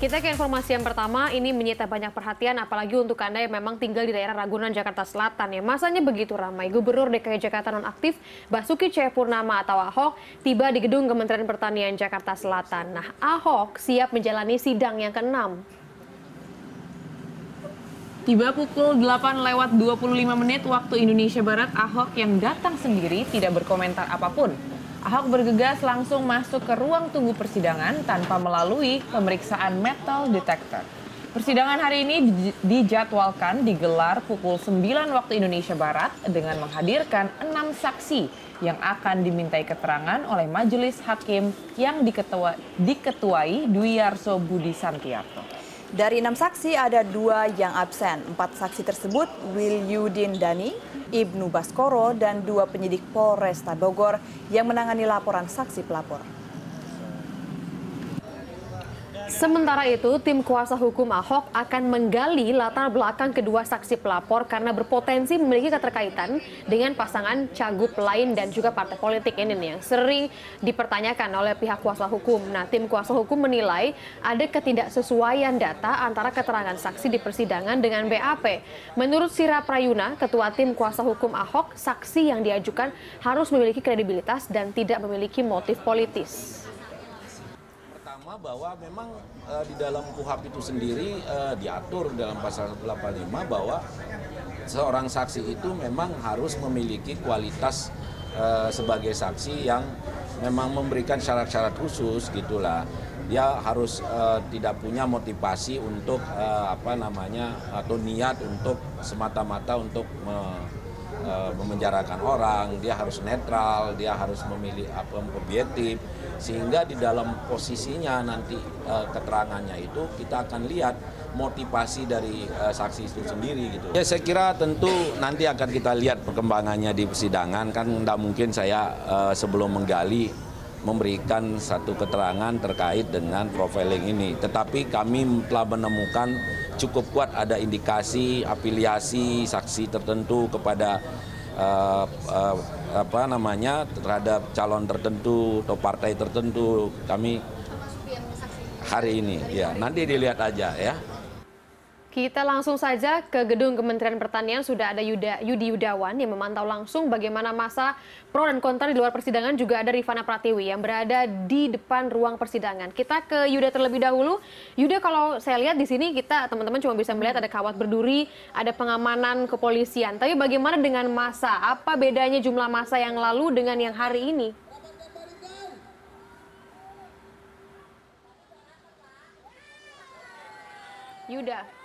Kita ke informasi yang pertama, ini menyita banyak perhatian apalagi untuk Anda yang memang tinggal di daerah Ragunan, Jakarta Selatan. Ya, masanya begitu ramai. Gubernur DKI Jakarta nonaktif Basuki Cepurnama atau Ahok tiba di gedung Kementerian Pertanian Jakarta Selatan. Nah, Ahok siap menjalani sidang yang keenam. Tiba pukul 8 lewat 25 menit waktu Indonesia Barat, Ahok yang datang sendiri tidak berkomentar apapun Ahok bergegas langsung masuk ke ruang tunggu persidangan tanpa melalui pemeriksaan metal detector. Persidangan hari ini dijadwalkan digelar pukul 9 waktu Indonesia Barat dengan menghadirkan enam saksi yang akan dimintai keterangan oleh majelis hakim yang diketua, diketuai Dwi Yarso Budi Santiarto. Dari enam saksi ada dua yang absen. Empat saksi tersebut Will Yudin Dani, Ibnu Baskoro, dan dua penyidik Polresta Bogor yang menangani laporan saksi pelapor. Sementara itu, tim kuasa hukum Ahok akan menggali latar belakang kedua saksi pelapor karena berpotensi memiliki keterkaitan dengan pasangan cagup lain dan juga partai politik ini nih yang sering dipertanyakan oleh pihak kuasa hukum. Nah, tim kuasa hukum menilai ada ketidaksesuaian data antara keterangan saksi di persidangan dengan BAP. Menurut Sira Prayuna, ketua tim kuasa hukum Ahok, saksi yang diajukan harus memiliki kredibilitas dan tidak memiliki motif politis pertama bahwa memang e, di dalam KUHAP itu sendiri e, diatur dalam pasal lima bahwa seorang saksi itu memang harus memiliki kualitas e, sebagai saksi yang memang memberikan syarat-syarat khusus gitulah. Dia harus e, tidak punya motivasi untuk e, apa namanya atau niat untuk semata-mata untuk me, memenjarakan orang. Dia harus netral, dia harus memilih apa objektif sehingga di dalam posisinya nanti e, keterangannya itu kita akan lihat motivasi dari e, saksi itu sendiri gitu. Ya saya kira tentu nanti akan kita lihat perkembangannya di persidangan kan tidak mungkin saya e, sebelum menggali memberikan satu keterangan terkait dengan profiling ini. Tetapi kami telah menemukan cukup kuat ada indikasi afiliasi saksi tertentu kepada uh, uh, apa namanya terhadap calon tertentu atau partai tertentu kami hari ini ya nanti dilihat aja ya kita langsung saja ke gedung Kementerian Pertanian sudah ada Yuda, Yudi Yudawan yang memantau langsung bagaimana masa pro dan kontra di luar persidangan juga ada Rifana Pratiwi yang berada di depan ruang persidangan. Kita ke Yuda terlebih dahulu. Yuda kalau saya lihat di sini kita teman-teman cuma bisa melihat ada kawat berduri, ada pengamanan kepolisian. Tapi bagaimana dengan masa? Apa bedanya jumlah masa yang lalu dengan yang hari ini? Yuda.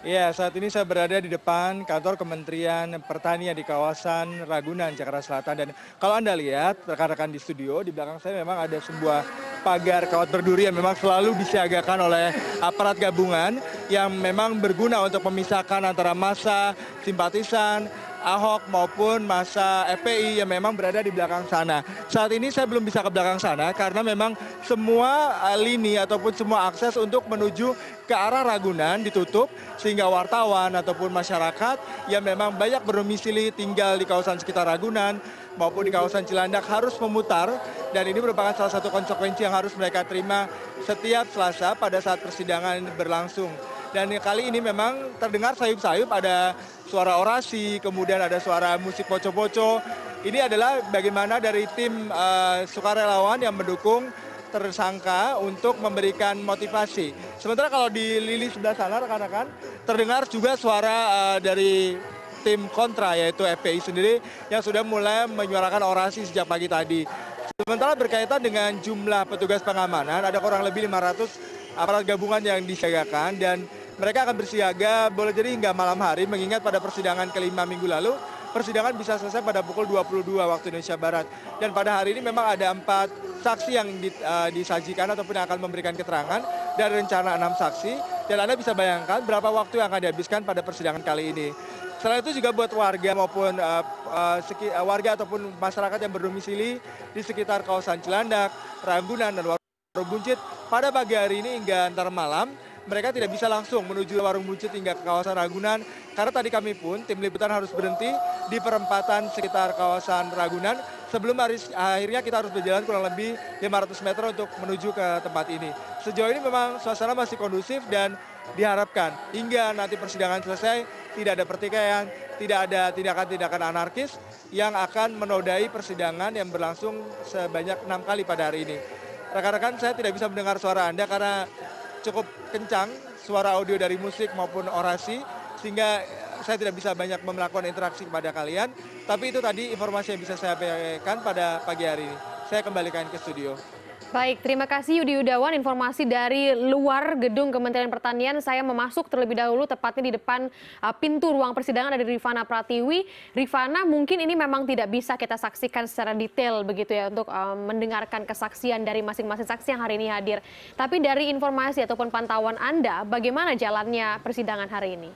Ya, saat ini saya berada di depan kantor Kementerian Pertanian di kawasan Ragunan, Jakarta Selatan. Dan kalau Anda lihat, rekan-rekan di studio, di belakang saya memang ada sebuah pagar kawat berduri yang memang selalu disiagakan oleh aparat gabungan yang memang berguna untuk memisahkan antara masa simpatisan, Ahok maupun masa FPI yang memang berada di belakang sana. Saat ini saya belum bisa ke belakang sana karena memang semua eh, lini ataupun semua akses untuk menuju ke arah Ragunan ditutup sehingga wartawan ataupun masyarakat yang memang banyak berdomisili tinggal di kawasan sekitar Ragunan maupun di kawasan Cilandak harus memutar dan ini merupakan salah satu konsekuensi yang harus mereka terima setiap Selasa pada saat persidangan berlangsung. Dan kali ini memang terdengar sayup-sayup ada suara orasi, kemudian ada suara musik poco-poco. Ini adalah bagaimana dari tim uh, sukarelawan yang mendukung tersangka untuk memberikan motivasi. Sementara kalau di lili sebelah sana rekan-rekan terdengar juga suara uh, dari tim kontra yaitu FPI sendiri yang sudah mulai menyuarakan orasi sejak pagi tadi. Sementara berkaitan dengan jumlah petugas pengamanan ada kurang lebih 500 aparat gabungan yang disiagakan dan mereka akan bersiaga boleh jadi hingga malam hari mengingat pada persidangan kelima minggu lalu persidangan bisa selesai pada pukul 22 waktu Indonesia Barat. Dan pada hari ini memang ada empat saksi yang di, uh, disajikan ataupun yang akan memberikan keterangan dari rencana enam saksi. Dan Anda bisa bayangkan berapa waktu yang akan dihabiskan pada persidangan kali ini. Selain itu juga buat warga maupun uh, uh, warga ataupun masyarakat yang berdomisili di sekitar kawasan Cilandak, Ragunan, dan Warung Buncit pada pagi hari ini hingga antar malam mereka tidak bisa langsung menuju warung buncit hingga ke kawasan Ragunan karena tadi kami pun tim liputan harus berhenti di perempatan sekitar kawasan Ragunan sebelum akhirnya kita harus berjalan kurang lebih 500 meter untuk menuju ke tempat ini. Sejauh ini memang suasana masih kondusif dan diharapkan hingga nanti persidangan selesai tidak ada pertikaian, tidak ada tindakan-tindakan anarkis yang akan menodai persidangan yang berlangsung sebanyak enam kali pada hari ini. Rekan-rekan saya tidak bisa mendengar suara Anda karena cukup kencang suara audio dari musik maupun orasi sehingga saya tidak bisa banyak melakukan interaksi kepada kalian. Tapi itu tadi informasi yang bisa saya sampaikan pada pagi hari ini. Saya kembalikan ke studio. Baik, terima kasih Yudi Yudawan. Informasi dari luar gedung Kementerian Pertanian, saya memasuk terlebih dahulu tepatnya di depan uh, pintu ruang persidangan dari Rifana Pratiwi. Rifana, mungkin ini memang tidak bisa kita saksikan secara detail begitu ya untuk uh, mendengarkan kesaksian dari masing-masing saksi yang hari ini hadir. Tapi dari informasi ataupun pantauan Anda, bagaimana jalannya persidangan hari ini?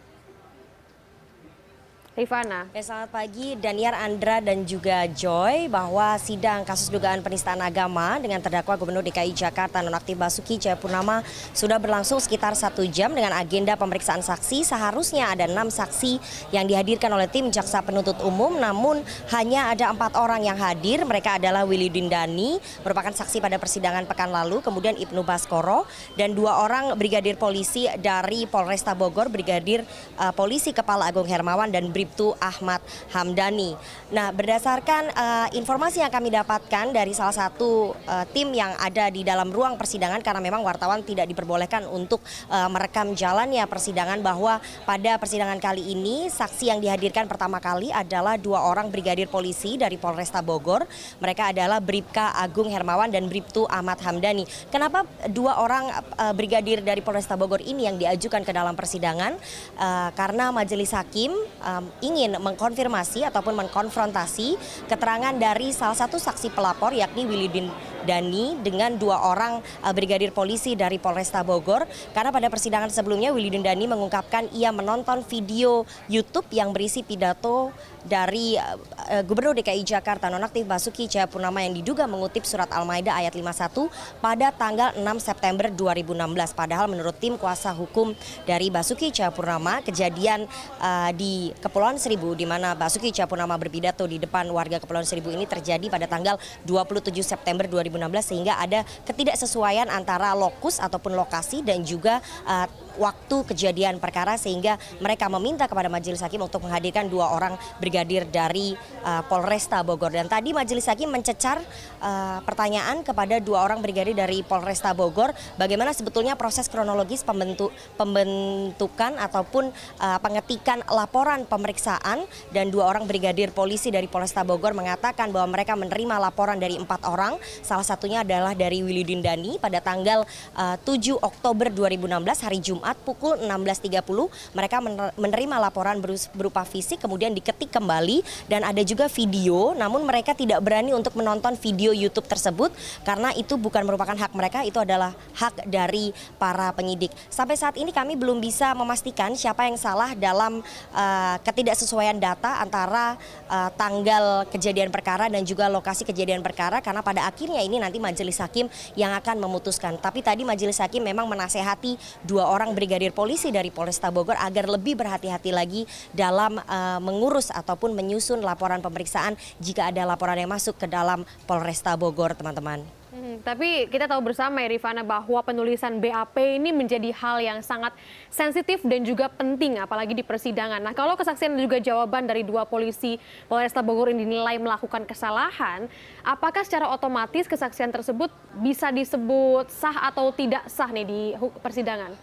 Rifana. Ya, selamat pagi Daniar Andra dan juga Joy bahwa sidang kasus dugaan penistaan agama dengan terdakwa Gubernur DKI Jakarta nonaktif Basuki Cahayapurnama sudah berlangsung sekitar satu jam dengan agenda pemeriksaan saksi seharusnya ada enam saksi yang dihadirkan oleh tim jaksa penuntut umum namun hanya ada empat orang yang hadir mereka adalah Willy Dindani merupakan saksi pada persidangan pekan lalu kemudian Ibnu Baskoro dan dua orang brigadir polisi dari Polresta Bogor brigadir uh, polisi Kepala Agung Hermawan dan brigadir Bribtu Ahmad Hamdani. Nah, berdasarkan uh, informasi yang kami dapatkan dari salah satu uh, tim yang ada di dalam ruang persidangan karena memang wartawan tidak diperbolehkan untuk uh, merekam jalannya persidangan bahwa pada persidangan kali ini saksi yang dihadirkan pertama kali adalah dua orang brigadir polisi dari Polresta Bogor. Mereka adalah Bribka Agung Hermawan dan Bribtu Ahmad Hamdani. Kenapa dua orang uh, brigadir dari Polresta Bogor ini yang diajukan ke dalam persidangan? Uh, karena majelis hakim um, ingin mengkonfirmasi ataupun mengkonfrontasi keterangan dari salah satu saksi pelapor yakni Bin Dani dengan dua orang eh, brigadir polisi dari Polresta Bogor karena pada persidangan sebelumnya Willy Dani mengungkapkan ia menonton video YouTube yang berisi pidato dari eh, eh, Gubernur DKI Jakarta nonaktif Basuki Cahayapurnama yang diduga mengutip surat Al-Maidah ayat 51 pada tanggal 6 September 2016 padahal menurut tim kuasa hukum dari Basuki Cahayapurnama kejadian uh, di Kepulauan Seribu di mana Basuki Cahayapurnama berpidato di depan warga Kepulauan Seribu ini terjadi pada tanggal 27 September 2016 2016 sehingga ada ketidaksesuaian antara lokus ataupun lokasi dan juga uh, waktu kejadian perkara sehingga mereka meminta kepada majelis hakim untuk menghadirkan dua orang brigadir dari uh, Polresta Bogor dan tadi majelis hakim mencecar uh, pertanyaan kepada dua orang brigadir dari Polresta Bogor bagaimana sebetulnya proses kronologis pembentuk pembentukan ataupun uh, pengetikan laporan pemeriksaan dan dua orang brigadir polisi dari Polresta Bogor mengatakan bahwa mereka menerima laporan dari empat orang salah satunya adalah dari Willy Dindani pada tanggal uh, 7 Oktober 2016 hari Jumat Jumat pukul 16.30 mereka menerima laporan berupa fisik kemudian diketik kembali dan ada juga video namun mereka tidak berani untuk menonton video YouTube tersebut karena itu bukan merupakan hak mereka itu adalah hak dari para penyidik. Sampai saat ini kami belum bisa memastikan siapa yang salah dalam uh, ketidaksesuaian data antara uh, tanggal kejadian perkara dan juga lokasi kejadian perkara karena pada akhirnya ini nanti majelis hakim yang akan memutuskan. Tapi tadi majelis hakim memang menasehati dua orang Brigadir Polisi dari Polresta Bogor agar lebih berhati-hati lagi dalam uh, mengurus ataupun menyusun laporan pemeriksaan jika ada laporan yang masuk ke dalam Polresta Bogor, teman-teman. Hmm, tapi kita tahu bersama ya Rifana bahwa penulisan BAP ini menjadi hal yang sangat sensitif dan juga penting apalagi di persidangan. Nah kalau kesaksian dan juga jawaban dari dua polisi Polresta Bogor ini dinilai melakukan kesalahan, apakah secara otomatis kesaksian tersebut bisa disebut sah atau tidak sah nih di persidangan?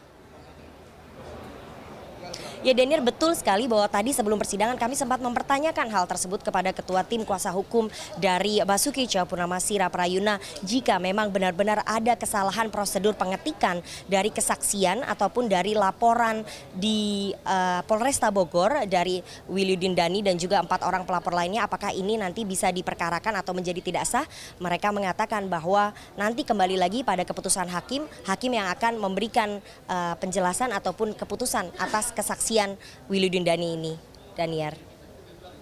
Ya Denir betul sekali bahwa tadi sebelum persidangan kami sempat mempertanyakan hal tersebut kepada Ketua Tim Kuasa Hukum dari Basuki Cahapurnama Prayuna jika memang benar-benar ada kesalahan prosedur pengetikan dari kesaksian ataupun dari laporan di uh, Polresta Bogor dari Willyudin Dani dan juga empat orang pelapor lainnya apakah ini nanti bisa diperkarakan atau menjadi tidak sah mereka mengatakan bahwa nanti kembali lagi pada keputusan hakim hakim yang akan memberikan uh, penjelasan ataupun keputusan atas kesaksian kesaksian Wiludin Dani ini, Daniar.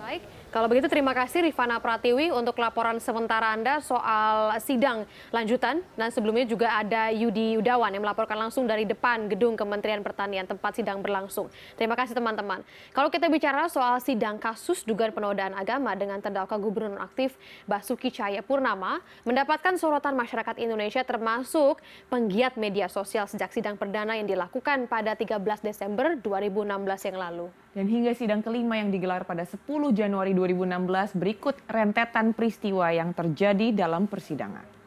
Baik, kalau begitu terima kasih Rifana Pratiwi untuk laporan sementara Anda soal sidang lanjutan. Dan sebelumnya juga ada Yudi Yudawan yang melaporkan langsung dari depan gedung Kementerian Pertanian tempat sidang berlangsung. Terima kasih teman-teman. Kalau kita bicara soal sidang kasus dugaan penodaan agama dengan terdakwa gubernur aktif Basuki Cahaya Purnama mendapatkan sorotan masyarakat Indonesia termasuk penggiat media sosial sejak sidang perdana yang dilakukan pada 13 Desember 2016 yang lalu. Dan hingga sidang kelima yang digelar pada 10 Januari 2016 berikut rentetan peristiwa yang terjadi dalam persidangan.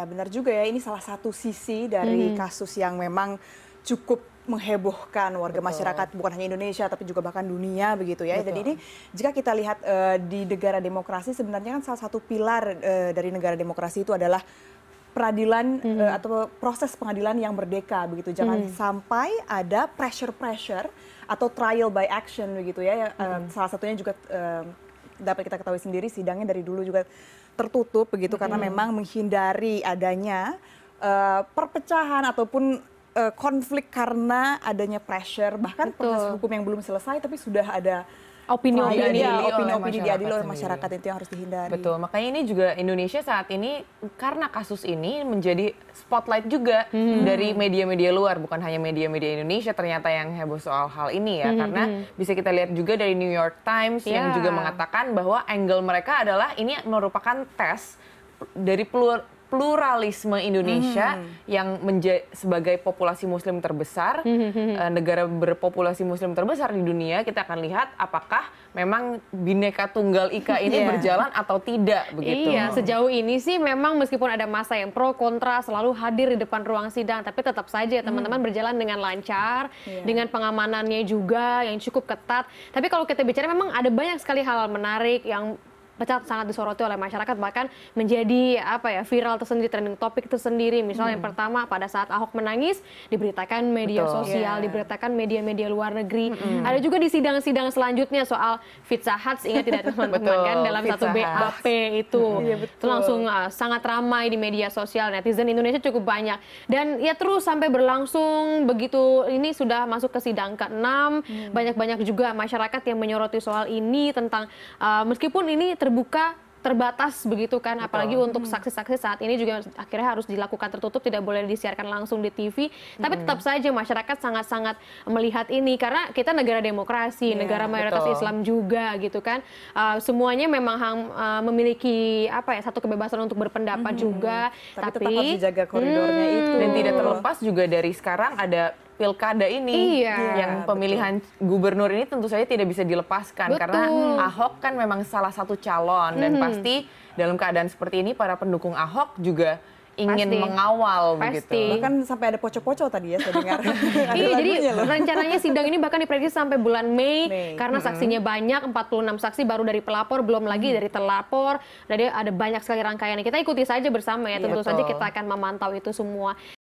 Ya, benar juga ya ini salah satu sisi dari hmm. kasus yang memang cukup menghebohkan warga Betul. masyarakat bukan hanya Indonesia tapi juga bahkan dunia begitu ya. Betul. Jadi ini jika kita lihat uh, di negara demokrasi sebenarnya kan salah satu pilar uh, dari negara demokrasi itu adalah peradilan -hmm. uh, atau proses pengadilan yang merdeka begitu. Jangan -hmm. sampai ada pressure-pressure atau trial by action begitu ya. -hmm. salah satunya juga uh, dapat kita ketahui sendiri sidangnya dari dulu juga tertutup begitu hmm. karena memang menghindari adanya uh, perpecahan ataupun uh, konflik karena adanya pressure bahkan proses hukum yang belum selesai tapi sudah ada opini-opini opini-opini diadili oleh masyarakat sendiri. itu yang harus dihindari. Betul, makanya ini juga Indonesia saat ini karena kasus ini menjadi spotlight juga hmm. dari media-media luar, bukan hanya media-media Indonesia ternyata yang heboh soal hal ini ya, hmm. hmm karena hmm. bisa kita lihat juga dari New York Times yeah. yang ya. juga mengatakan bahwa angle mereka adalah ini merupakan tes dari pelur pluralisme Indonesia hmm. yang sebagai populasi muslim terbesar, hmm. hmm, hmm, hmm. Eh, negara berpopulasi muslim terbesar di dunia, kita akan lihat apakah memang bineka Tunggal Ika ini yeah. berjalan atau tidak begitu. Iya, sejauh ini sih memang meskipun ada masa yang pro kontra selalu hadir di depan ruang sidang, tapi tetap saja teman-teman hmm. berjalan dengan lancar, yeah. dengan pengamanannya juga yang cukup ketat. Tapi kalau kita bicara memang ada banyak sekali hal-hal menarik yang pecat sangat disoroti oleh masyarakat bahkan menjadi apa ya viral tersendiri trending topik tersendiri misalnya hmm. yang pertama pada saat Ahok menangis diberitakan media Betul. sosial yeah. diberitakan media-media luar negeri hmm. ada juga di sidang-sidang selanjutnya soal Fitza hats ingat tidak teman-teman kan dalam satu BAP itu hmm. langsung uh, sangat ramai di media sosial netizen Indonesia cukup banyak dan ya terus sampai berlangsung begitu ini sudah masuk ke sidang ke-6 hmm. banyak-banyak juga masyarakat yang menyoroti soal ini tentang uh, meskipun ini ter terbuka terbatas begitu kan Betul. apalagi untuk hmm. saksi-saksi saat ini juga akhirnya harus dilakukan tertutup tidak boleh disiarkan langsung di TV tapi hmm. tetap saja masyarakat sangat-sangat melihat ini karena kita negara demokrasi yeah, negara mayoritas betul. Islam juga gitu kan uh, semuanya memang uh, memiliki apa ya satu kebebasan untuk berpendapat hmm. juga tapi, tapi tetap harus dijaga koridornya hmm. itu dan tidak terlepas juga dari sekarang ada pilkada ini iya, yang iya, pemilihan gubernur ini tentu saja tidak bisa dilepaskan betul. karena Ahok kan memang salah satu calon hmm. dan mhm. pasti dalam keadaan seperti ini para pendukung Ahok juga ingin Pasti. mengawal Pasti. begitu. Bahkan sampai ada poco-poco tadi ya saya dengar. iya, jadi loh. rencananya sidang ini bahkan diprediksi sampai bulan Mei, Mei. karena mm -hmm. saksinya banyak, 46 saksi baru dari pelapor, belum lagi mm. dari terlapor. Jadi ada banyak sekali rangkaian. Kita ikuti saja bersama ya, iya, tentu saja kita akan memantau itu semua.